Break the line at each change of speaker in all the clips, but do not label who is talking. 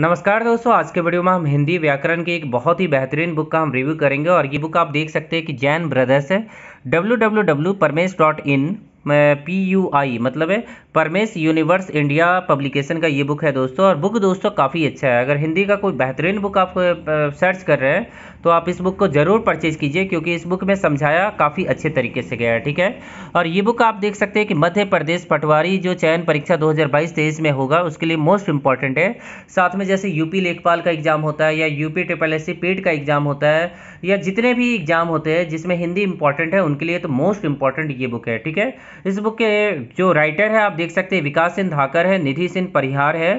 नमस्कार दोस्तों आज के वीडियो में हम हिंदी व्याकरण की एक बहुत ही बेहतरीन बुक का हम रिव्यू करेंगे और ये बुक आप देख सकते हैं कि जैन ब्रदर्स है W W W Paramesh dot in P U I मतलब है परमेश यूनिवर्स इंडिया पब्लिकेशन का ये बुक है दोस्तों और बुक दोस्तों काफ़ी अच्छा है अगर हिंदी का कोई बेहतरीन बुक आप सर्च कर रहे हैं तो आप इस बुक को ज़रूर परचेज कीजिए क्योंकि इस बुक में समझाया काफ़ी अच्छे तरीके से गया है ठीक है और ये बुक आप देख सकते हैं कि मध्य प्रदेश पटवारी जो चयन परीक्षा दो हज़ार में होगा उसके लिए मोस्ट इंपॉर्टेंट है साथ में जैसे यूपी लेखपाल का एग्ज़ाम होता है या यूपी ट्रिपल एस पेड का एग्ज़ाम होता है या जितने भी एग्ज़ाम होते हैं जिसमें हिंदी इंपॉर्टेंट है उनके लिए तो मोस्ट इंपॉर्टेंट ये बुक है ठीक है इस बुक के जो राइटर है आप देख सकते हैं विकास सिंह धाकर है निधि सिंह परिहार है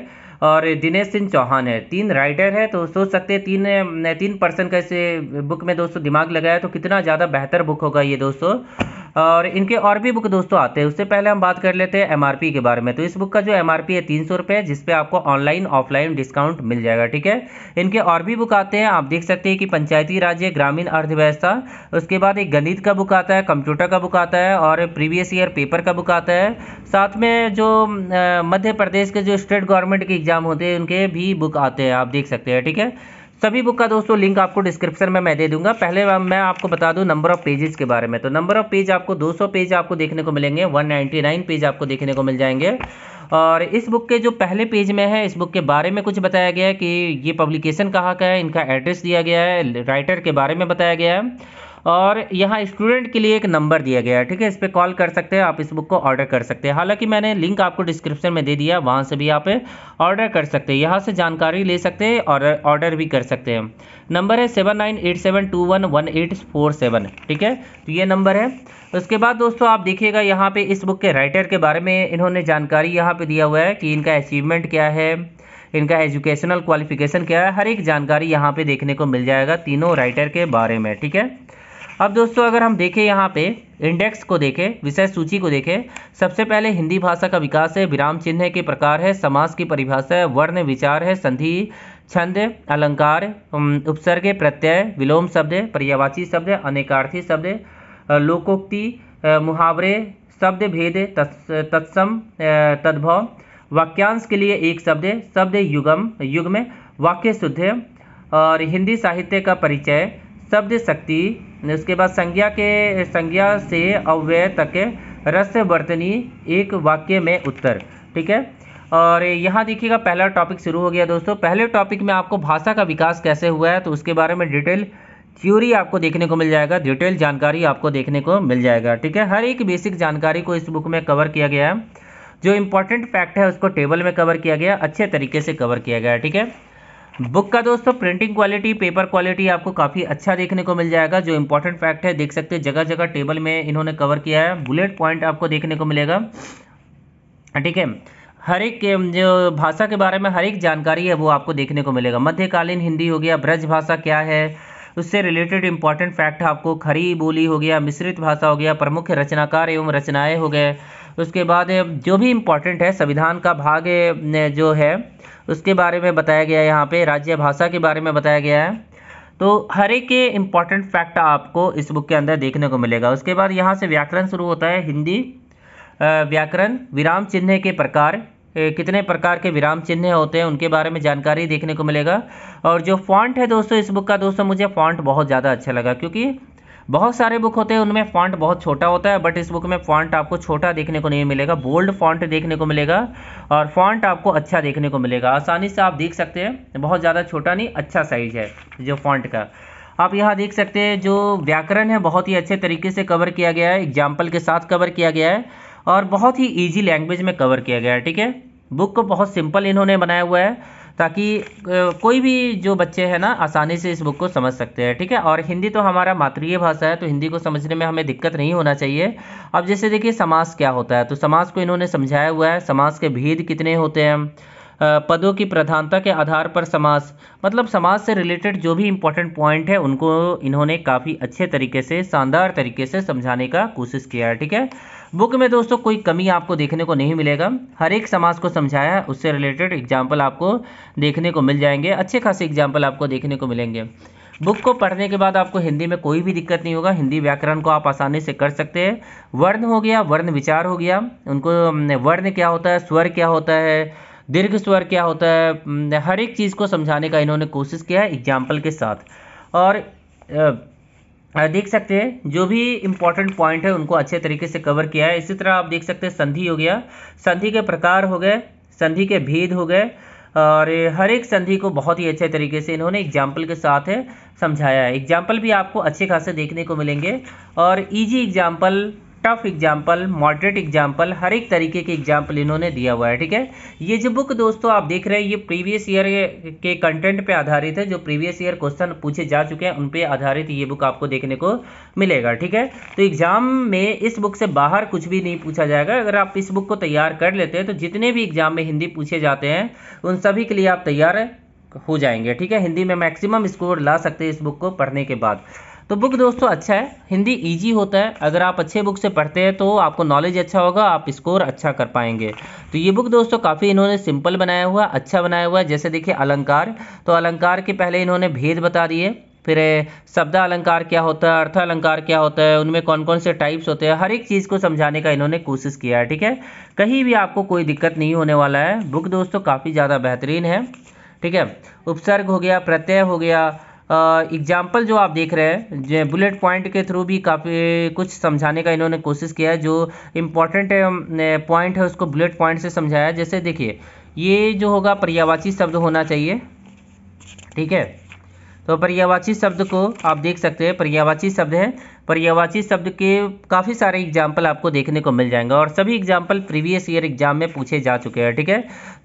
और दिनेश सिंह चौहान है तीन राइटर है तो सोच सकते हैं तीन तीन पर्सन का इस बुक में दोस्तों दिमाग लगाया तो कितना ज़्यादा बेहतर बुक होगा ये दोस्तों और इनके और भी बुक दोस्तों आते हैं उससे पहले हम बात कर लेते हैं एम के बारे में तो इस बुक का जो एम है तीन सौ रुपये जिसपे आपको ऑनलाइन ऑफलाइन डिस्काउंट मिल जाएगा ठीक है इनके और भी बुक आते हैं आप देख सकते हैं कि पंचायती राज ग्रामीण अर्थव्यवस्था उसके बाद एक गणित का बुक आता है कंप्यूटर का बुक आता है और प्रीवियस ईयर पेपर का बुक आता है साथ में जो मध्य प्रदेश के जो स्टेट गवर्नमेंट के एग्ज़ाम होते हैं उनके भी बुक आते हैं आप देख सकते हैं ठीक है सभी बुक का दोस्तों लिंक आपको डिस्क्रिप्शन में मैं दे दूंगा पहले मैं आपको बता दूं नंबर ऑफ पेजेस के बारे में तो नंबर ऑफ पेज आपको 200 पेज आपको देखने को मिलेंगे 199 पेज आपको देखने को मिल जाएंगे और इस बुक के जो पहले पेज में है इस बुक के बारे में कुछ बताया गया है कि ये पब्लिकेशन कहाँ का है इनका एड्रेस दिया गया है राइटर के बारे में बताया गया है और यहाँ स्टूडेंट के लिए एक नंबर दिया गया है ठीक है इस पर कॉल कर सकते हैं आप इस बुक को ऑर्डर कर सकते हैं हालांकि मैंने लिंक आपको डिस्क्रिप्शन में दे दिया वहाँ से भी आप ऑर्डर कर सकते हैं यहाँ से जानकारी ले सकते हैं और ऑर्डर भी कर सकते हैं नंबर है seven nine eight seven two one one eight four seven ठीक है तो ये नंबर है उसके बाद दोस्तों आप देखिएगा यहाँ पर इस बुक के राइटर के बारे में इन्होंने जानकारी यहाँ पर दिया हुआ है कि इनका अचीवमेंट क्या है इनका एजुकेशनल क्वालिफिकेशन क्या है हर एक जानकारी यहाँ पे देखने को मिल जाएगा तीनों राइटर के बारे में ठीक है अब दोस्तों अगर हम देखें यहाँ पे इंडेक्स को देखें विषय सूची को देखें सबसे पहले हिंदी भाषा का विकास है विराम चिन्ह के प्रकार है समास की परिभाषा है वर्ण विचार है संधि छंद अलंकार उपसर्ग प्रत्यय विलोम शब्द पर्यावाची शब्द अनेकार्थी शब्द लोकोक्ति मुहावरे शब्द भेद तत्सम तद्भव वाक्यांश के लिए एक शब्द शब्द युगम युग में वाक्य शुद्ध और हिंदी साहित्य का परिचय शब्द शक्ति उसके बाद संज्ञा के संज्ञा से अव्यय तक रस वर्तनी एक वाक्य में उत्तर ठीक है और यहाँ देखिएगा पहला टॉपिक शुरू हो गया दोस्तों पहले टॉपिक में आपको भाषा का विकास कैसे हुआ है तो उसके बारे में डिटेल थ्योरी आपको देखने को मिल जाएगा डिटेल जानकारी आपको देखने को मिल जाएगा ठीक है हर एक बेसिक जानकारी को इस बुक में कवर किया गया है जो इम्पोर्टेंट फैक्ट है उसको टेबल में कवर किया गया अच्छे तरीके से कवर किया गया ठीक है बुक का दोस्तों प्रिंटिंग क्वालिटी पेपर क्वालिटी आपको काफ़ी अच्छा देखने को मिल जाएगा जो इंपॉर्टेंट फैक्ट है देख सकते हैं जगह जगह टेबल में इन्होंने कवर किया है बुलेट पॉइंट आपको देखने को मिलेगा ठीक है हर एक जो भाषा के बारे में हर एक जानकारी है वो आपको देखने को मिलेगा मध्यकालीन हिंदी हो गया ब्रज भाषा क्या है उससे रिलेटेड इंपॉर्टेंट फैक्ट आपको खरी बोली हो गया मिश्रित भाषा हो गया प्रमुख रचनाकार एवं रचनाएँ हो गए उसके बाद जो भी इम्पॉर्टेंट है संविधान का भाग जो है उसके बारे में बताया गया है यहाँ पर राज्य भाषा के बारे में बताया गया है तो हर एक के इम्पॉर्टेंट फैक्ट आपको इस बुक के अंदर देखने को मिलेगा उसके बाद यहाँ से व्याकरण शुरू होता है हिंदी व्याकरण विराम चिन्ह के प्रकार कितने प्रकार के विराम चिन्ह होते हैं उनके बारे में जानकारी देखने को मिलेगा और जो फॉन्ट है दोस्तों इस बुक का दोस्तों मुझे फॉन्ट बहुत ज़्यादा अच्छा लगा क्योंकि बहुत सारे बुक होते हैं उनमें फॉन्ट बहुत छोटा होता है बट इस बुक में फॉन्ट आपको छोटा देखने को नहीं मिलेगा बोल्ड फॉन्ट देखने को मिलेगा और फॉन्ट आपको अच्छा देखने को मिलेगा आसानी से आप देख सकते हैं बहुत ज़्यादा छोटा नहीं अच्छा साइज है जो फॉन्ट का आप यहाँ देख सकते हैं जो व्याकरण है बहुत ही अच्छे तरीके से कवर किया गया है एग्जाम्पल के साथ कवर किया गया है और बहुत ही ईजी लैंग्वेज में कवर किया गया है ठीक है बुक को बहुत सिंपल इन्होंने बनाया हुआ है ताकि कोई भी जो बच्चे हैं ना आसानी से इस बुक को समझ सकते हैं ठीक है और हिंदी तो हमारा मातृय भाषा है तो हिंदी को समझने में हमें दिक्कत नहीं होना चाहिए अब जैसे देखिए समास क्या होता है तो समास को इन्होंने समझाया हुआ है समास के भेद कितने होते हैं पदों की प्रधानता के आधार पर समास मतलब समाज से रिलेटेड जो भी इम्पोर्टेंट पॉइंट है उनको इन्होंने काफ़ी अच्छे तरीके से शानदार तरीके से समझाने का कोशिश किया है ठीक है बुक में दोस्तों कोई कमी आपको देखने को नहीं मिलेगा हर एक समाज को समझाया है उससे रिलेटेड एग्जाम्पल आपको देखने को मिल जाएंगे अच्छे खासे एग्जाम्पल आपको देखने को मिलेंगे बुक को पढ़ने के बाद आपको हिंदी में कोई भी दिक्कत नहीं होगा हिंदी व्याकरण को आप आसानी से कर सकते हैं वर्ण हो गया वर्ण विचार हो गया उनको वर्ण क्या होता है स्वर क्या होता है दीर्घ स्वर क्या होता है हर एक चीज़ को समझाने का इन्होंने कोशिश किया है एग्जाम्पल के साथ और देख सकते हैं जो भी इम्पोर्टेंट पॉइंट है उनको अच्छे तरीके से कवर किया है इसी तरह आप देख सकते हैं संधि हो गया संधि के प्रकार हो गए संधि के भेद हो गए और हर एक संधि को बहुत ही अच्छे तरीके से इन्होंने एग्जाम्पल के साथ समझाया है एग्जाम्पल भी आपको अच्छे खासे देखने को मिलेंगे और easy example tough example moderate example हर एक तरीके के एग्जाम्पल इन्होंने दिया हुआ है ठीक है ये जो बुक दोस्तों आप देख रहे हैं ये प्रीवियस ईयर के कंटेंट पे आधारित है जो प्रीवियस ईयर क्वेश्चन पूछे जा चुके हैं उन पे आधारित ये बुक आपको देखने को मिलेगा ठीक है तो एग्जाम में इस बुक से बाहर कुछ भी नहीं पूछा जाएगा अगर आप इस बुक को तैयार कर लेते हैं तो जितने भी एग्जाम में हिंदी पूछे जाते हैं उन सभी के लिए आप तैयार हो जाएंगे ठीक है हिंदी में मैक्सिमम स्कोर ला सकते हैं इस बुक को पढ़ने के बाद तो बुक दोस्तों अच्छा है हिंदी इजी होता है अगर आप अच्छे बुक से पढ़ते हैं तो आपको नॉलेज अच्छा होगा आप स्कोर अच्छा कर पाएंगे तो ये बुक दोस्तों काफ़ी इन्होंने सिंपल बनाया हुआ अच्छा बनाया हुआ है जैसे देखिए अलंकार तो अलंकार के पहले इन्होंने भेद बता दिए फिर शब्द अलंकार क्या होता है अर्थ अलंकार क्या होता है उनमें कौन कौन से टाइप्स होते हैं हर एक चीज़ को समझाने का इन्होंने कोशिश किया है ठीक है कहीं भी आपको कोई दिक्कत नहीं होने वाला है बुक दोस्तों काफ़ी ज़्यादा बेहतरीन है ठीक है उपसर्ग हो गया प्रत्यय हो गया एग्जाम्पल जो आप देख रहे हैं बुलेट पॉइंट के थ्रू भी काफ़ी कुछ समझाने का इन्होंने कोशिश किया है जो इम्पोर्टेंट पॉइंट है उसको बुलेट पॉइंट से समझाया जैसे देखिए ये जो होगा पर्यावाची शब्द होना चाहिए ठीक है तो पर्यावाची शब्द को आप देख सकते हैं पर्यावाची शब्द है पर्यावाची शब्द के काफ़ी सारे एग्जाम्पल आपको देखने को मिल जाएंगे और सभी एग्जाम्पल प्रीवियस ईयर एग्जाम में पूछे जा चुके हैं ठीक है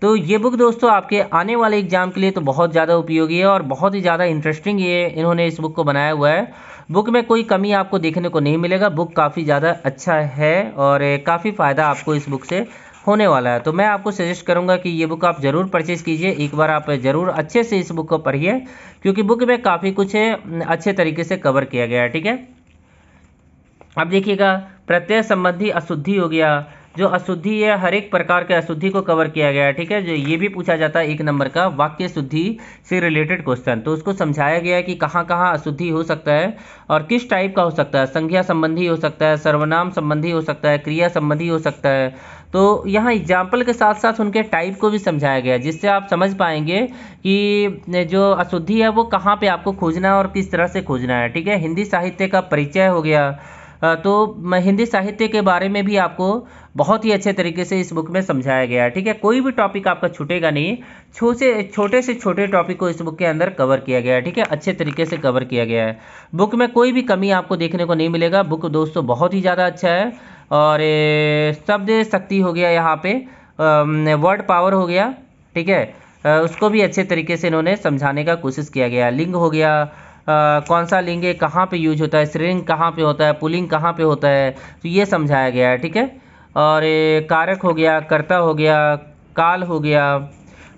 तो ये बुक दोस्तों आपके आने वाले एग्जाम के लिए तो बहुत ज़्यादा उपयोगी है और बहुत ही ज़्यादा इंटरेस्टिंग ये इन्होंने इस बुक को बनाया हुआ है बुक में कोई कमी आपको देखने को नहीं मिलेगा बुक काफ़ी ज़्यादा अच्छा है और काफ़ी फ़ायदा आपको इस बुक से होने वाला है तो मैं आपको सजेस्ट करूंगा कि ये बुक आप ज़रूर परचेज़ कीजिए एक बार आप ज़रूर अच्छे से इस बुक को पढ़िए क्योंकि बुक में काफ़ी कुछ अच्छे तरीके से कवर किया गया है ठीक है अब देखिएगा प्रत्यय संबंधी अशुद्धि हो गया जो अशुद्धि है हर एक प्रकार के अशुद्धि को कवर किया गया है ठीक है जो ये भी पूछा जाता है एक नंबर का वाक्य शुद्धि से रिलेटेड क्वेश्चन तो उसको समझाया गया है कि कहाँ कहाँ अशुद्धि हो सकता है और किस टाइप का हो सकता है संज्ञा संबंधी हो सकता है सर्वनाम संबंधी हो सकता है क्रिया संबंधी हो सकता है तो यहाँ एग्जाम्पल के साथ साथ उनके टाइप को भी समझाया गया जिससे आप समझ पाएंगे कि जो अशुद्धि है वो कहाँ पर आपको खोजना है और किस तरह से खोजना है ठीक है हिंदी साहित्य का परिचय हो गया तो हिंदी साहित्य के बारे में भी आपको बहुत ही अच्छे तरीके से इस बुक में समझाया गया है ठीक है कोई भी टॉपिक आपका छूटेगा नहीं छोटे छोटे से छोटे टॉपिक को इस बुक के अंदर कवर किया गया है ठीक है अच्छे तरीके से कवर किया गया है बुक में कोई भी कमी आपको देखने को नहीं मिलेगा बुक दोस्तों बहुत ही ज़्यादा अच्छा है और शब्द शक्ति हो गया यहाँ पे वर्ड पावर हो गया ठीक है उसको भी अच्छे तरीके से इन्होंने समझाने का कोशिश किया गया लिंग हो गया कौन सा लिंग है कहाँ पे यूज होता है स्त्रीलिंग कहाँ पे होता है पुलिंग कहाँ पे होता है तो ये समझाया गया है ठीक है और कारक हो गया कर्ता हो गया काल हो गया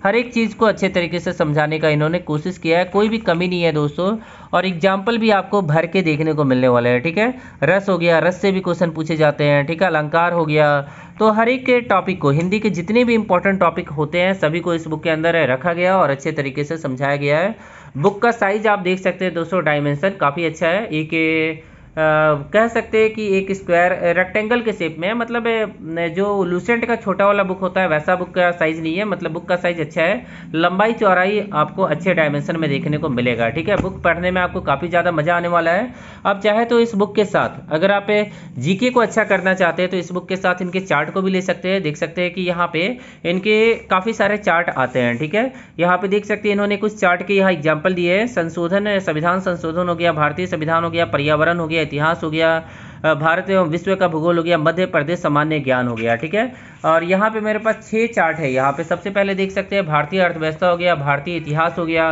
हर एक चीज़ को अच्छे तरीके से समझाने का इन्होंने कोशिश किया है कोई भी कमी नहीं है दोस्तों और एग्जाम्पल भी आपको भर के देखने को मिलने वाला है ठीक है रस हो गया रस से भी क्वेश्चन पूछे जाते हैं ठीक है अलंकार हो गया तो हर एक टॉपिक को हिंदी के जितने भी इंपॉर्टेंट टॉपिक होते हैं सभी को इस बुक के अंदर रखा गया और अच्छे तरीके से समझाया गया है बुक का साइज आप देख सकते हैं दोस्तों डायमेंशन काफ़ी अच्छा है एक कह सकते हैं कि एक स्क्वायर रेक्टेंगल के शेप में है मतलब जो लूसेंट का छोटा वाला बुक होता है वैसा बुक का साइज नहीं है मतलब बुक का साइज अच्छा है लंबाई चौराई आपको अच्छे डायमेंशन में देखने को मिलेगा ठीक है बुक पढ़ने में आपको काफ़ी ज़्यादा मज़ा आने वाला है आप चाहे तो इस बुक के साथ अगर आप जीके को अच्छा करना चाहते हैं तो इस बुक के साथ इनके चार्ट को भी ले सकते हैं देख सकते हैं कि यहाँ पे इनके काफ़ी सारे चार्ट आते हैं ठीक है यहाँ पे देख सकते हैं इन्होंने कुछ चार्ट के यहाँ एग्जाम्पल दिए हैं संशोधन संविधान संशोधन हो गया भारतीय संविधान हो गया पर्यावरण हो गया गया इतिहास हो गया भारत एवं विश्व का भूगोल हो गया मध्य प्रदेश सामान्य ज्ञान हो गया ठीक है और यहाँ पे मेरे पास छः चार्ट है यहाँ पे सबसे पहले देख सकते हैं भारतीय अर्थव्यवस्था हो गया भारतीय इतिहास हो गया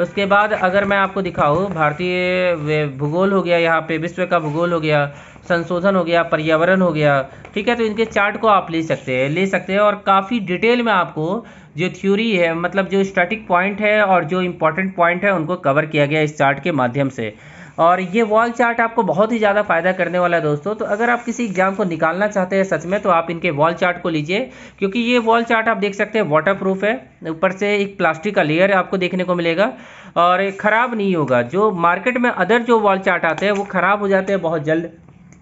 उसके बाद अगर मैं आपको दिखाऊँ भारतीय भूगोल हो गया यहाँ पे विश्व का भूगोल हो गया संशोधन हो गया पर्यावरण हो गया ठीक है तो इनके चार्ट को आप ले सकते हैं ले सकते हैं और काफ़ी डिटेल में आपको जो थ्योरी है मतलब जो स्टैटिक पॉइंट है और जो इम्पोर्टेंट पॉइंट है उनको कवर किया गया इस चार्ट के माध्यम से और ये वॉल चार्ट आपको बहुत ही ज़्यादा फ़ायदा करने वाला है दोस्तों तो अगर आप किसी एग्जाम को निकालना चाहते हैं सच में तो आप इनके वॉल चार्ट को लीजिए क्योंकि ये वॉल चार्ट आप देख सकते हैं वाटर प्रूफ है ऊपर से एक प्लास्टिक का लेयर आपको देखने को मिलेगा और ख़राब नहीं होगा जो मार्केट में अदर जो वॉल चार्ट आते हैं वो ख़राब हो जाते हैं बहुत जल्द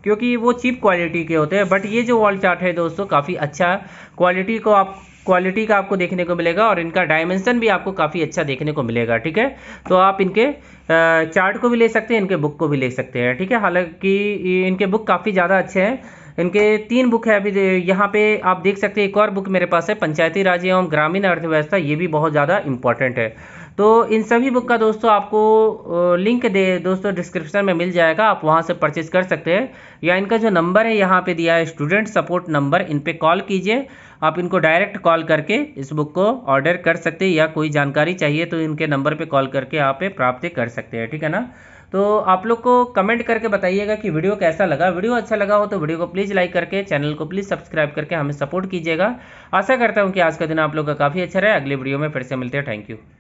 क्योंकि वो चीप क्वालिटी के होते हैं बट ये जो वॉल चार्ट है दोस्तों काफ़ी अच्छा क्वालिटी को आप क्वालिटी का आपको देखने को मिलेगा और इनका डायमेंशन भी आपको काफ़ी अच्छा देखने को मिलेगा ठीक है तो आप इनके चार्ट को भी ले सकते हैं इनके बुक को भी ले सकते हैं ठीक है हालांकि इनके बुक काफ़ी ज़्यादा अच्छे हैं इनके तीन बुक है अभी यहाँ पे आप देख सकते हैं एक और बुक मेरे पास है पंचायती राज एवं ग्रामीण अर्थव्यवस्था ये भी बहुत ज़्यादा इंपॉर्टेंट है तो इन सभी बुक का दोस्तों आपको लिंक दे दोस्तों डिस्क्रिप्शन में मिल जाएगा आप वहाँ से परचेज़ कर सकते हैं या इनका जो नंबर है यहाँ पे दिया है स्टूडेंट सपोर्ट नंबर इन पे कॉल कीजिए आप इनको डायरेक्ट कॉल करके इस बुक को ऑर्डर कर सकते हैं या कोई जानकारी चाहिए तो इनके नंबर पर कॉल करके आप प्राप्त कर सकते हैं ठीक है ना तो आप लोग को कमेंट करके बताइएगा कि वीडियो कैसा लगा वीडियो अच्छा लगा हो तो वीडियो को प्लीज़ लाइक करके चैनल को प्लीज़ सब्सक्राइब करके हमें सपोर्ट कीजिएगा आशा करता हूँ कि आज का दिन आप लोग का काफ़ी अच्छा रहे अगले वीडियो में फिर से मिलते हैं थैंक यू